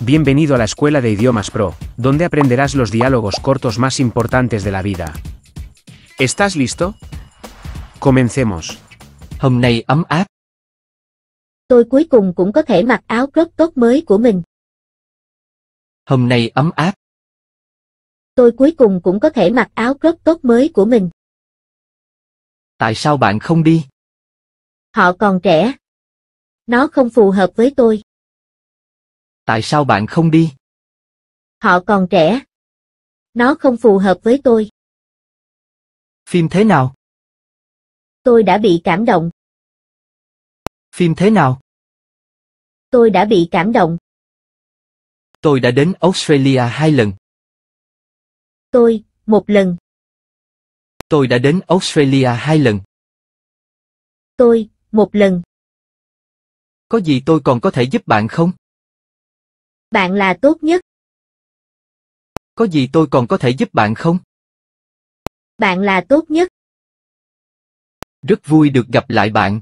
Bienvenido a la Escuela de Idiomas Pro, donde aprenderás los diálogos cortos más importantes de la vida. ¿Estás listo? Comencemos. Hôm nay ấm áp. Tôi cuối cùng cũng có thể mặc áo crop top mới của mình. Hôm nay ấm áp. Tôi cuối cùng cũng có thể mặc áo crop top mới của mình. Tại sao bạn không đi? Họ còn trẻ. Nó không phù hợp với tôi. Tại sao bạn không đi? Họ còn trẻ. Nó không phù hợp với tôi. Phim thế nào? Tôi đã bị cảm động. Phim thế nào? Tôi đã bị cảm động. Tôi đã đến Australia hai lần. Tôi, một lần. Tôi đã đến Australia hai lần. Tôi, một lần. Có gì tôi còn có thể giúp bạn không? Bạn là tốt nhất. Có gì tôi còn có thể giúp bạn không? Bạn là tốt nhất. Rất vui được gặp lại bạn.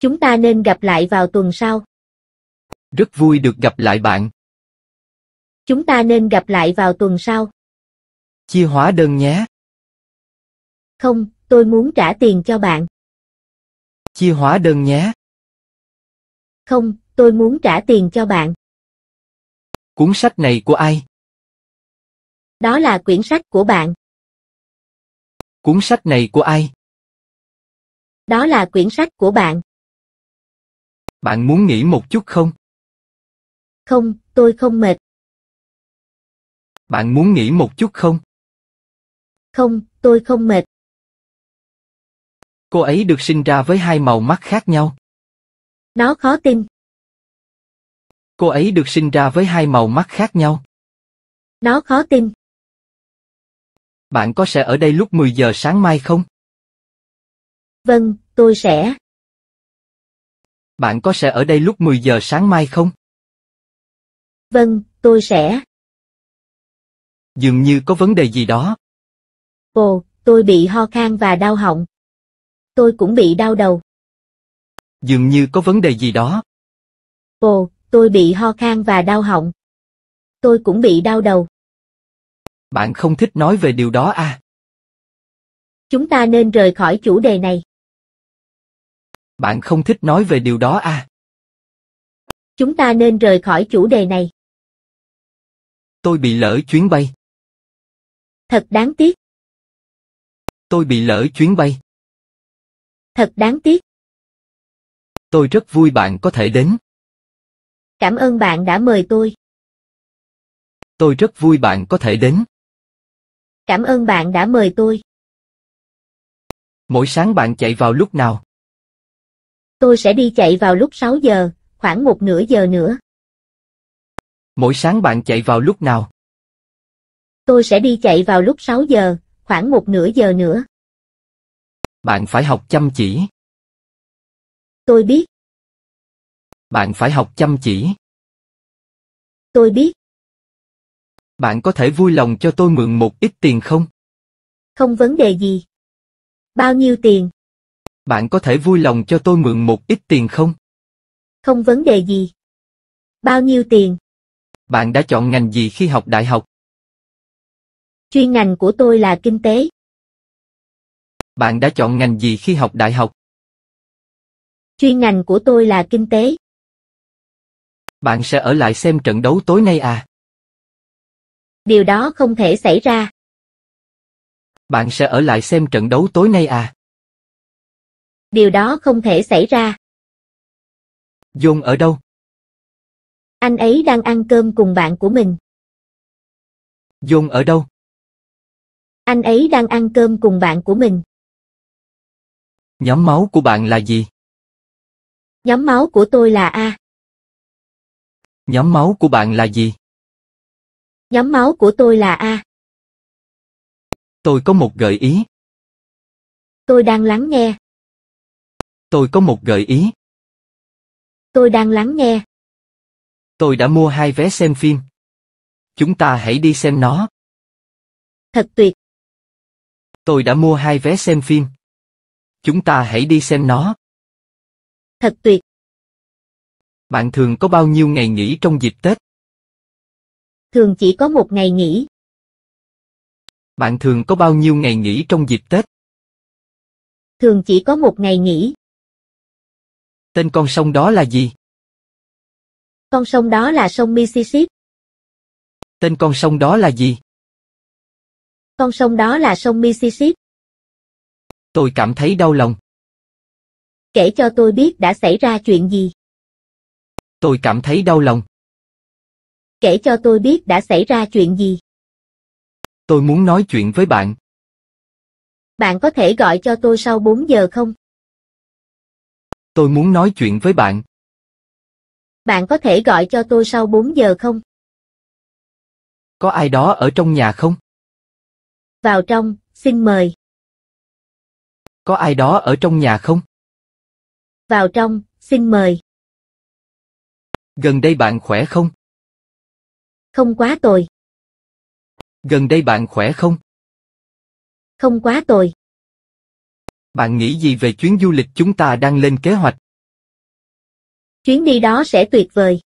Chúng ta nên gặp lại vào tuần sau. Rất vui được gặp lại bạn. Chúng ta nên gặp lại vào tuần sau. Chia hóa đơn nhé. Không, tôi muốn trả tiền cho bạn. Chia hóa đơn nhé. Không, tôi muốn trả tiền cho bạn. Cuốn sách này của ai? Đó là quyển sách của bạn. Cuốn sách này của ai? Đó là quyển sách của bạn. Bạn muốn nghỉ một chút không? Không, tôi không mệt. Bạn muốn nghỉ một chút không? Không, tôi không mệt. Cô ấy được sinh ra với hai màu mắt khác nhau. Nó khó tin. Cô ấy được sinh ra với hai màu mắt khác nhau. Đó khó tin. Bạn có sẽ ở đây lúc 10 giờ sáng mai không? Vâng, tôi sẽ. Bạn có sẽ ở đây lúc 10 giờ sáng mai không? Vâng, tôi sẽ. Dường như có vấn đề gì đó. Ồ, tôi bị ho khan và đau họng. Tôi cũng bị đau đầu. Dường như có vấn đề gì đó. Ồ, tôi bị ho khan và đau họng. Tôi cũng bị đau đầu. Bạn không thích nói về điều đó à? Chúng ta nên rời khỏi chủ đề này. Bạn không thích nói về điều đó à? Chúng ta nên rời khỏi chủ đề này. Tôi bị lỡ chuyến bay. Thật đáng tiếc. Tôi bị lỡ chuyến bay. Thật đáng tiếc. Tôi rất vui bạn có thể đến. Cảm ơn bạn đã mời tôi. Tôi rất vui bạn có thể đến. Cảm ơn bạn đã mời tôi. Mỗi sáng bạn chạy vào lúc nào? Tôi sẽ đi chạy vào lúc 6 giờ, khoảng một nửa giờ nữa. Mỗi sáng bạn chạy vào lúc nào? Tôi sẽ đi chạy vào lúc 6 giờ, khoảng một nửa giờ nữa. Bạn phải học chăm chỉ. Tôi biết. Bạn phải học chăm chỉ. Tôi biết. Bạn có thể vui lòng cho tôi mượn một ít tiền không? Không vấn đề gì. Bao nhiêu tiền? Bạn có thể vui lòng cho tôi mượn một ít tiền không? Không vấn đề gì. Bao nhiêu tiền? Bạn đã chọn ngành gì khi học đại học? Chuyên ngành của tôi là kinh tế. Bạn đã chọn ngành gì khi học đại học? Chuyên ngành của tôi là kinh tế. Bạn sẽ ở lại xem trận đấu tối nay à? Điều đó không thể xảy ra. Bạn sẽ ở lại xem trận đấu tối nay à? Điều đó không thể xảy ra. John ở đâu? Anh ấy đang ăn cơm cùng bạn của mình. John ở đâu? Anh ấy đang ăn cơm cùng bạn của mình. Nhóm máu của bạn là gì? Nhóm máu của tôi là A. Nhóm máu của bạn là gì? Nhóm máu của tôi là A. Tôi có một gợi ý. Tôi đang lắng nghe. Tôi có một gợi ý. Tôi đang lắng nghe. Tôi đã mua hai vé xem phim. Chúng ta hãy đi xem nó. Thật tuyệt. Tôi đã mua hai vé xem phim. Chúng ta hãy đi xem nó. Thật tuyệt. Bạn thường có bao nhiêu ngày nghỉ trong dịp Tết? Thường chỉ có một ngày nghỉ. Bạn thường có bao nhiêu ngày nghỉ trong dịp Tết? Thường chỉ có một ngày nghỉ. Tên con sông đó là gì? Con sông đó là sông Mississippi. Tên con sông đó là gì? Con sông đó là sông Mississippi. Tôi cảm thấy đau lòng. Kể cho tôi biết đã xảy ra chuyện gì. Tôi cảm thấy đau lòng. Kể cho tôi biết đã xảy ra chuyện gì. Tôi muốn nói chuyện với bạn. Bạn có thể gọi cho tôi sau 4 giờ không? Tôi muốn nói chuyện với bạn. Bạn có thể gọi cho tôi sau 4 giờ không? Có ai đó ở trong nhà không? Vào trong, xin mời. Có ai đó ở trong nhà không? Vào trong, xin mời. Gần đây bạn khỏe không? Không quá tồi. Gần đây bạn khỏe không? Không quá tồi. Bạn nghĩ gì về chuyến du lịch chúng ta đang lên kế hoạch? Chuyến đi đó sẽ tuyệt vời.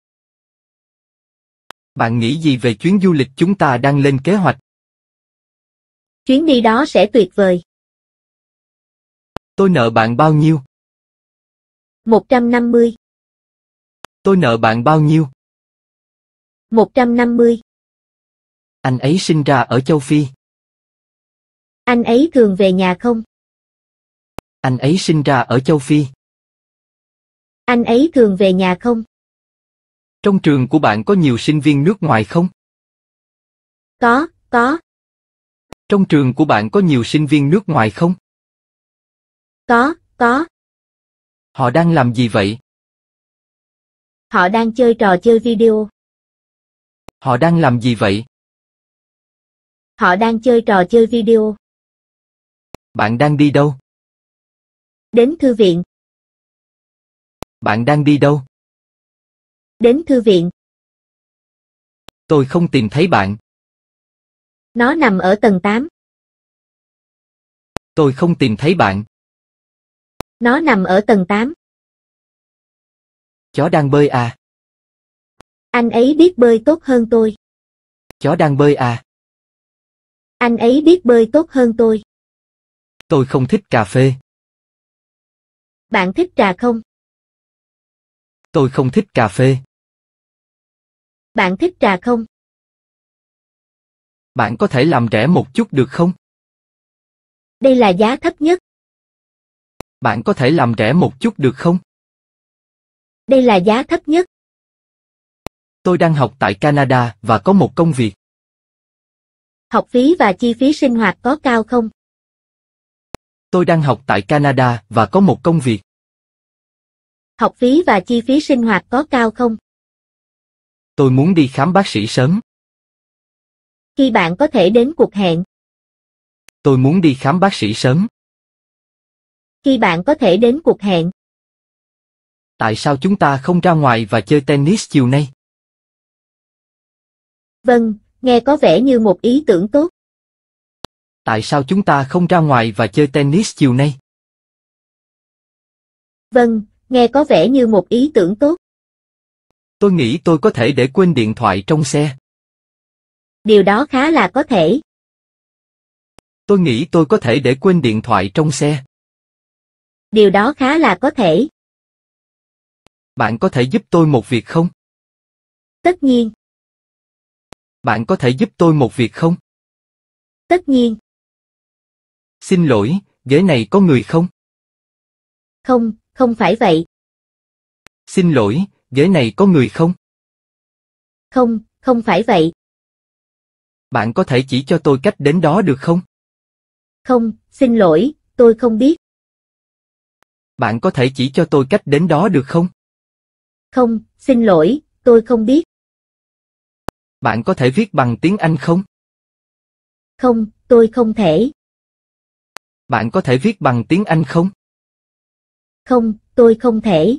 Bạn nghĩ gì về chuyến du lịch chúng ta đang lên kế hoạch? Chuyến đi đó sẽ tuyệt vời. Tôi nợ bạn bao nhiêu? 150 Tôi nợ bạn bao nhiêu? 150. Anh ấy sinh ra ở châu Phi. Anh ấy thường về nhà không? Anh ấy sinh ra ở châu Phi. Anh ấy thường về nhà không? Trong trường của bạn có nhiều sinh viên nước ngoài không? Có, có. Trong trường của bạn có nhiều sinh viên nước ngoài không? Có, có. Họ đang làm gì vậy? Họ đang chơi trò chơi video. Họ đang làm gì vậy? Họ đang chơi trò chơi video. Bạn đang đi đâu? Đến thư viện. Bạn đang đi đâu? Đến thư viện. Tôi không tìm thấy bạn. Nó nằm ở tầng 8. Tôi không tìm thấy bạn. Nó nằm ở tầng 8. Chó đang bơi à? Anh ấy biết bơi tốt hơn tôi. Chó đang bơi à? Anh ấy biết bơi tốt hơn tôi. Tôi không thích cà phê. Bạn thích trà không? Tôi không thích cà phê. Bạn thích trà không? Bạn có thể làm rẻ một chút được không? Đây là giá thấp nhất. Bạn có thể làm rẻ một chút được không? Đây là giá thấp nhất. Tôi đang học tại Canada và có một công việc. Học phí và chi phí sinh hoạt có cao không? Tôi đang học tại Canada và có một công việc. Học phí và chi phí sinh hoạt có cao không? Tôi muốn đi khám bác sĩ sớm. Khi bạn có thể đến cuộc hẹn? Tôi muốn đi khám bác sĩ sớm. Khi bạn có thể đến cuộc hẹn? tại sao chúng ta không ra ngoài và chơi tennis chiều nay? Vâng, nghe có vẻ như một ý tưởng tốt. Tại sao chúng ta không ra ngoài và chơi tennis chiều nay? Vâng, nghe có vẻ như một ý tưởng tốt. Tôi nghĩ tôi có thể để quên điện thoại trong xe. Điều đó khá là có thể. Tôi nghĩ tôi có thể để quên điện thoại trong xe. Điều đó khá là có thể. Bạn có thể giúp tôi một việc không? Tất nhiên. Bạn có thể giúp tôi một việc không? Tất nhiên. Xin lỗi, ghế này có người không? Không, không phải vậy. Xin lỗi, ghế này có người không? Không, không phải vậy. Bạn có thể chỉ cho tôi cách đến đó được không? Không, xin lỗi, tôi không biết. Bạn có thể chỉ cho tôi cách đến đó được không? Không, xin lỗi, tôi không biết. Bạn có thể viết bằng tiếng Anh không? Không, tôi không thể. Bạn có thể viết bằng tiếng Anh không? Không, tôi không thể.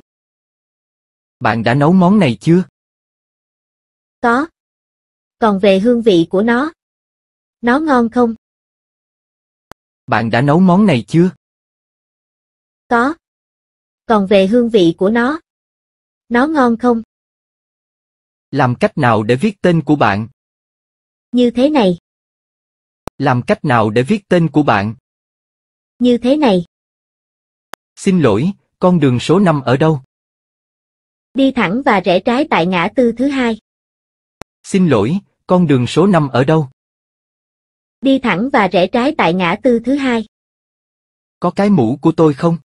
Bạn đã nấu món này chưa? Có. Còn về hương vị của nó? Nó ngon không? Bạn đã nấu món này chưa? Có. Còn về hương vị của nó? Nó ngon không? Làm cách nào để viết tên của bạn? Như thế này. Làm cách nào để viết tên của bạn? Như thế này. Xin lỗi, con đường số 5 ở đâu? Đi thẳng và rẽ trái tại ngã tư thứ hai. Xin lỗi, con đường số 5 ở đâu? Đi thẳng và rẽ trái tại ngã tư thứ hai. Có cái mũ của tôi không?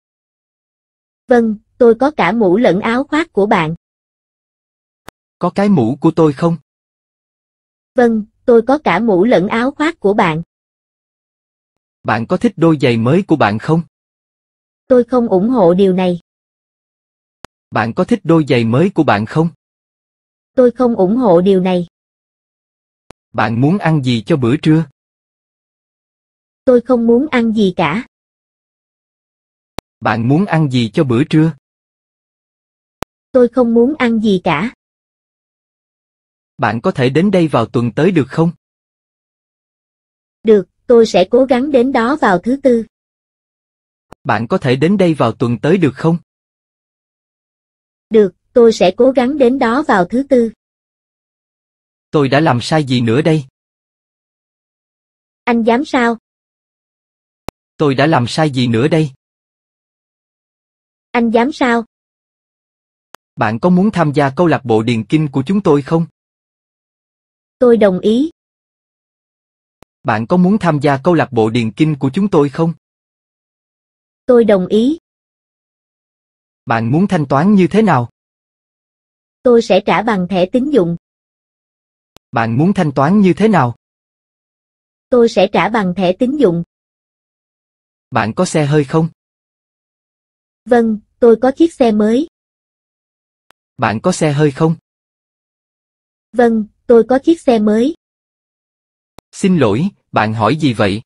Vâng, tôi có cả mũ lẫn áo khoác của bạn. Có cái mũ của tôi không? Vâng, tôi có cả mũ lẫn áo khoác của bạn. Bạn có thích đôi giày mới của bạn không? Tôi không ủng hộ điều này. Bạn có thích đôi giày mới của bạn không? Tôi không ủng hộ điều này. Bạn muốn ăn gì cho bữa trưa? Tôi không muốn ăn gì cả. Bạn muốn ăn gì cho bữa trưa? tôi không muốn ăn gì cả. Bạn có thể đến đây vào tuần tới được không? Được, tôi sẽ cố gắng đến đó vào thứ tư. Bạn có thể đến đây vào tuần tới được không? Được, tôi sẽ cố gắng đến đó vào thứ tư. Tôi đã làm sai gì nữa đây? Anh dám sao? Tôi đã làm sai gì nữa đây? Anh dám sao? Bạn có muốn tham gia câu lạc bộ điền kinh của chúng tôi không? Tôi đồng ý. Bạn có muốn tham gia câu lạc bộ điền kinh của chúng tôi không? Tôi đồng ý. Bạn muốn thanh toán như thế nào? Tôi sẽ trả bằng thẻ tín dụng. Bạn muốn thanh toán như thế nào? Tôi sẽ trả bằng thẻ tín dụng. Bạn có xe hơi không? Vâng, tôi có chiếc xe mới. Bạn có xe hơi không? Vâng, tôi có chiếc xe mới. Xin lỗi, bạn hỏi gì vậy?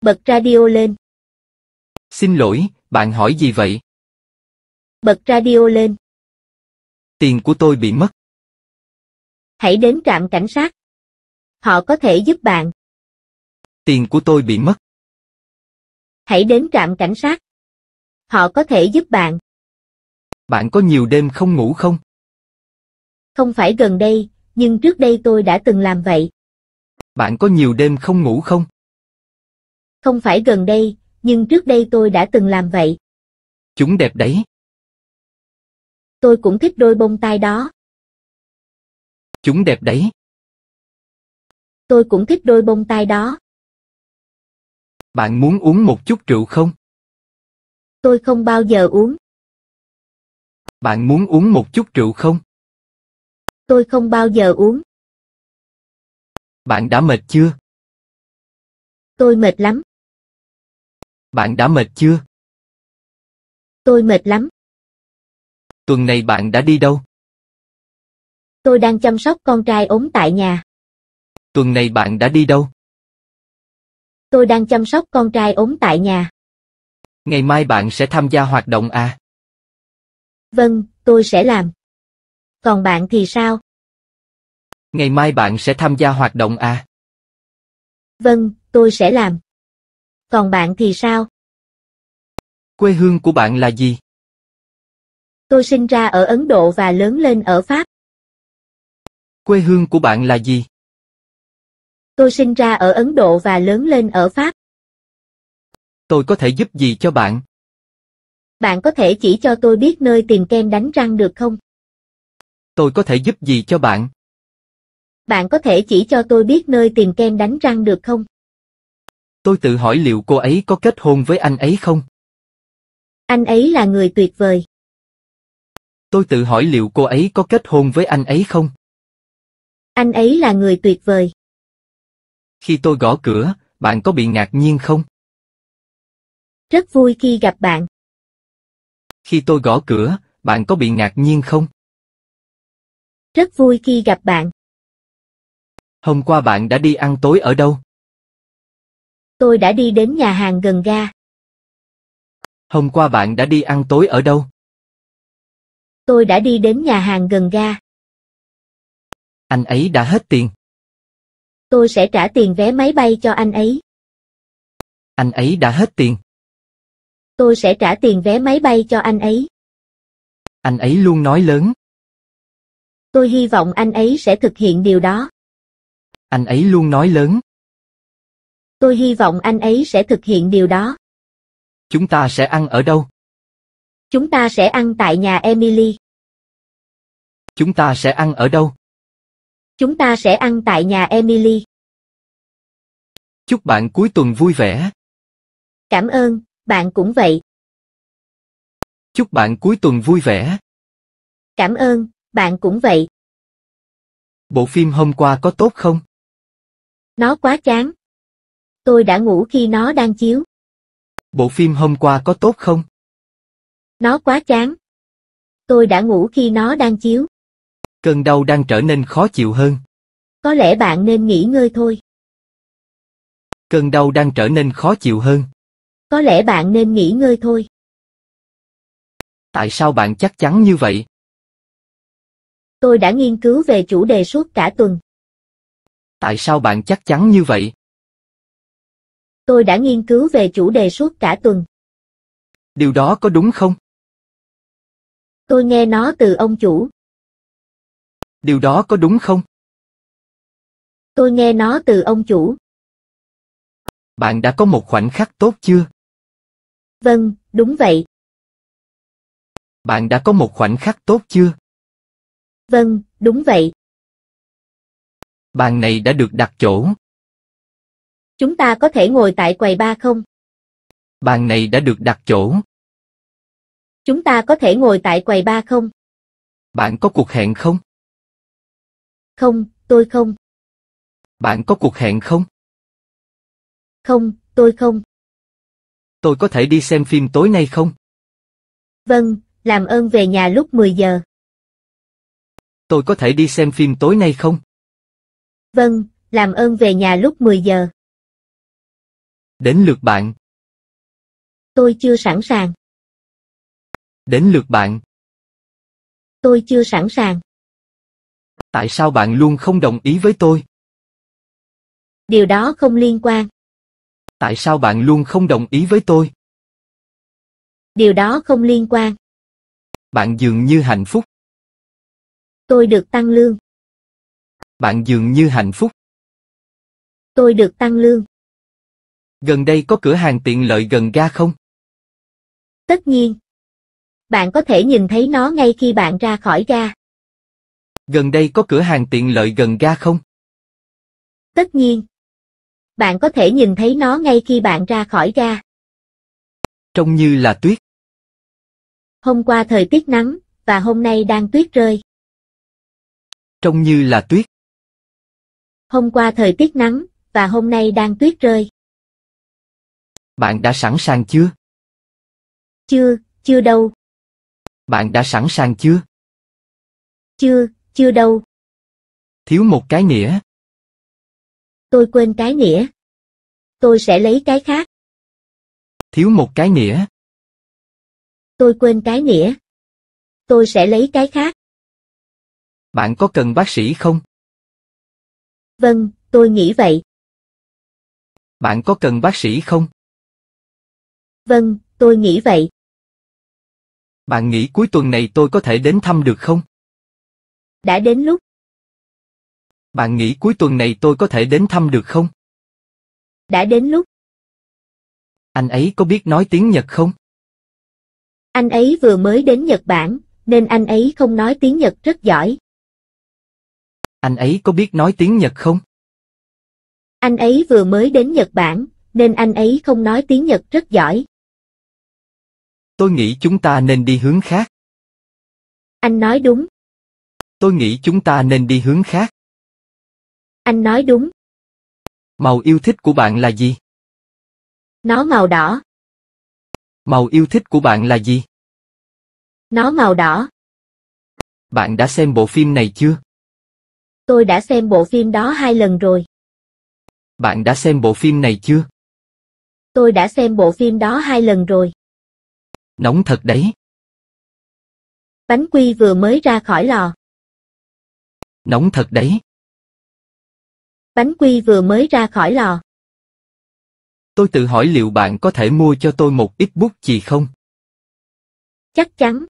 Bật radio lên. Xin lỗi, bạn hỏi gì vậy? Bật radio lên. Tiền của tôi bị mất. Hãy đến trạm cảnh sát. Họ có thể giúp bạn. Tiền của tôi bị mất. Hãy đến trạm cảnh sát. Họ có thể giúp bạn. Bạn có nhiều đêm không ngủ không? Không phải gần đây, nhưng trước đây tôi đã từng làm vậy. Bạn có nhiều đêm không ngủ không? Không phải gần đây, nhưng trước đây tôi đã từng làm vậy. Chúng đẹp đấy. Tôi cũng thích đôi bông tai đó. Chúng đẹp đấy. Tôi cũng thích đôi bông tai đó. Bạn muốn uống một chút rượu không? Tôi không bao giờ uống. Bạn muốn uống một chút rượu không? Tôi không bao giờ uống. Bạn đã mệt chưa? Tôi mệt lắm. Bạn đã mệt chưa? Tôi mệt lắm. Tuần này bạn đã đi đâu? Tôi đang chăm sóc con trai ốm tại nhà. Tuần này bạn đã đi đâu? Tôi đang chăm sóc con trai ốm tại nhà. Ngày mai bạn sẽ tham gia hoạt động à? Vâng, tôi sẽ làm. Còn bạn thì sao? Ngày mai bạn sẽ tham gia hoạt động à? Vâng, tôi sẽ làm. Còn bạn thì sao? Quê hương của bạn là gì? Tôi sinh ra ở Ấn Độ và lớn lên ở Pháp. Quê hương của bạn là gì? Tôi sinh ra ở Ấn Độ và lớn lên ở Pháp. Tôi có thể giúp gì cho bạn? bạn có thể chỉ cho tôi biết nơi tìm kem đánh răng được không? Tôi có thể giúp gì cho bạn? Bạn có thể chỉ cho tôi biết nơi tìm kem đánh răng được không? Tôi tự hỏi liệu cô ấy có kết hôn với anh ấy không? Anh ấy là người tuyệt vời. Tôi tự hỏi liệu cô ấy có kết hôn với anh ấy không? Anh ấy là người tuyệt vời. Khi tôi gõ cửa, bạn có bị ngạc nhiên không? Rất vui khi gặp bạn. Khi tôi gõ cửa, bạn có bị ngạc nhiên không? Rất vui khi gặp bạn. Hôm qua bạn đã đi ăn tối ở đâu? Tôi đã đi đến nhà hàng gần ga. Hôm qua bạn đã đi ăn tối ở đâu? Tôi đã đi đến nhà hàng gần ga. Anh ấy đã hết tiền. Tôi sẽ trả tiền vé máy bay cho anh ấy. Anh ấy đã hết tiền tôi sẽ trả tiền vé máy bay cho anh ấy. Anh ấy luôn nói lớn. Tôi hy vọng anh ấy sẽ thực hiện điều đó. Anh ấy luôn nói lớn. Tôi hy vọng anh ấy sẽ thực hiện điều đó. Chúng ta sẽ ăn ở đâu? Chúng ta sẽ ăn tại nhà Emily. Chúng ta sẽ ăn ở đâu? Chúng ta sẽ ăn tại nhà Emily. Chúc bạn cuối tuần vui vẻ. Cảm ơn bạn cũng vậy. Chúc bạn cuối tuần vui vẻ. Cảm ơn, bạn cũng vậy. Bộ phim hôm qua có tốt không? Nó quá chán. Tôi đã ngủ khi nó đang chiếu. Bộ phim hôm qua có tốt không? Nó quá chán. Tôi đã ngủ khi nó đang chiếu. Cơn đau đang trở nên khó chịu hơn. Có lẽ bạn nên nghỉ ngơi thôi. Cơn đau đang trở nên khó chịu hơn. Có lẽ bạn nên nghỉ ngơi thôi. Tại sao bạn chắc chắn như vậy? Tôi đã nghiên cứu về chủ đề suốt cả tuần. Tại sao bạn chắc chắn như vậy? Tôi đã nghiên cứu về chủ đề suốt cả tuần. Điều đó có đúng không? Tôi nghe nó từ ông chủ. Điều đó có đúng không? Tôi nghe nó từ ông chủ. Bạn đã có một khoảnh khắc tốt chưa? Vâng, đúng vậy. Bạn đã có một khoảnh khắc tốt chưa? Vâng, đúng vậy. Bàn này đã được đặt chỗ. Chúng ta có thể ngồi tại quầy ba không? Bàn này đã được đặt chỗ. Chúng ta có thể ngồi tại quầy ba không? Bạn có cuộc hẹn không? Không, tôi không. Bạn có cuộc hẹn không? Không, tôi không tôi có thể đi xem phim tối nay không? Vâng, làm ơn về nhà lúc 10 giờ. Tôi có thể đi xem phim tối nay không? Vâng, làm ơn về nhà lúc 10 giờ. Đến lượt bạn. Tôi chưa sẵn sàng. Đến lượt bạn. Tôi chưa sẵn sàng. Tại sao bạn luôn không đồng ý với tôi? Điều đó không liên quan tại sao bạn luôn không đồng ý với tôi? Điều đó không liên quan. Bạn dường như hạnh phúc. Tôi được tăng lương. Bạn dường như hạnh phúc. Tôi được tăng lương. Gần đây có cửa hàng tiện lợi gần ga không? Tất nhiên. Bạn có thể nhìn thấy nó ngay khi bạn ra khỏi ga. Gần đây có cửa hàng tiện lợi gần ga không? Tất nhiên bạn có thể nhìn thấy nó ngay khi bạn ra khỏi ga. Trông như là tuyết. Hôm qua thời tiết nắng, và hôm nay đang tuyết rơi. Trông như là tuyết. Hôm qua thời tiết nắng, và hôm nay đang tuyết rơi. Bạn đã sẵn sàng chưa? Chưa, chưa đâu. Bạn đã sẵn sàng chưa? Chưa, chưa đâu. Thiếu một cái nghĩa tôi quên cái nghĩa. Tôi sẽ lấy cái khác. Thiếu một cái nghĩa. Tôi quên cái nghĩa. Tôi sẽ lấy cái khác. Bạn có cần bác sĩ không? Vâng, tôi nghĩ vậy. Bạn có cần bác sĩ không? Vâng, tôi nghĩ vậy. Bạn nghĩ cuối tuần này tôi có thể đến thăm được không? Đã đến lúc. Bạn nghĩ cuối tuần này tôi có thể đến thăm được không? Đã đến lúc. Anh ấy có biết nói tiếng Nhật không? Anh ấy vừa mới đến Nhật Bản, nên anh ấy không nói tiếng Nhật rất giỏi. Anh ấy có biết nói tiếng Nhật không? Anh ấy vừa mới đến Nhật Bản, nên anh ấy không nói tiếng Nhật rất giỏi. Tôi nghĩ chúng ta nên đi hướng khác. Anh nói đúng. Tôi nghĩ chúng ta nên đi hướng khác. Anh nói đúng. Màu yêu thích của bạn là gì? Nó màu đỏ. Màu yêu thích của bạn là gì? Nó màu đỏ. Bạn đã xem bộ phim này chưa? Tôi đã xem bộ phim đó hai lần rồi. Bạn đã xem bộ phim này chưa? Tôi đã xem bộ phim đó hai lần rồi. Nóng thật đấy. Bánh quy vừa mới ra khỏi lò. Nóng thật đấy. Bánh quy vừa mới ra khỏi lò. Tôi tự hỏi liệu bạn có thể mua cho tôi một ít bút chì không? Chắc chắn.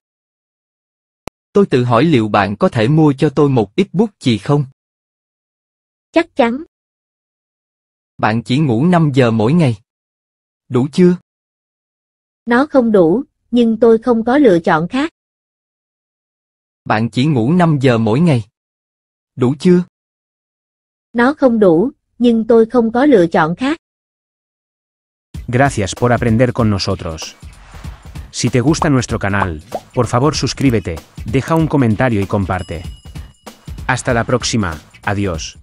Tôi tự hỏi liệu bạn có thể mua cho tôi một ít bút chì không? Chắc chắn. Bạn chỉ ngủ 5 giờ mỗi ngày. Đủ chưa? Nó không đủ, nhưng tôi không có lựa chọn khác. Bạn chỉ ngủ 5 giờ mỗi ngày. Đủ chưa? Gracias por aprender con nosotros. Si te gusta nuestro canal, por favor suscríbete, deja un comentario y comparte. Hasta la próxima, adiós.